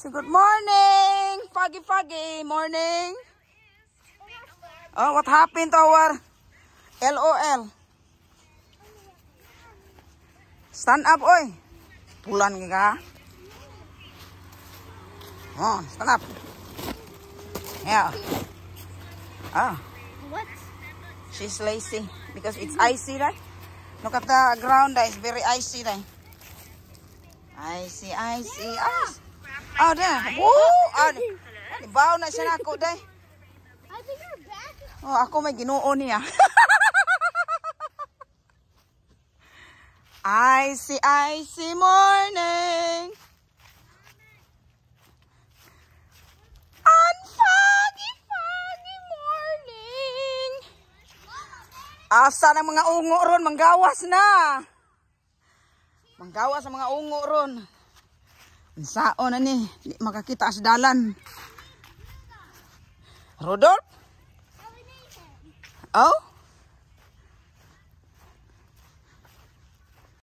So good morning, Foggy Foggy. Morning. Oh, what happened to our LOL? Stand up, oi. Pulan nga. Oh, stand up. Yeah. Oh. What? She's lazy because it's icy, right? Look at the ground, that is very icy, right? Icy, icy, yeah. icy. Ah, ah, oh, there. Woo! Baw na siya na ako, Oh, ako may ginoo niya. Ah. icy, icy morning. Asa ng mga ungo ron, manggawas na. Manggawas ang mga ungo ron. Saon na ni, di makakita sa dalan. Rodolph? Oh?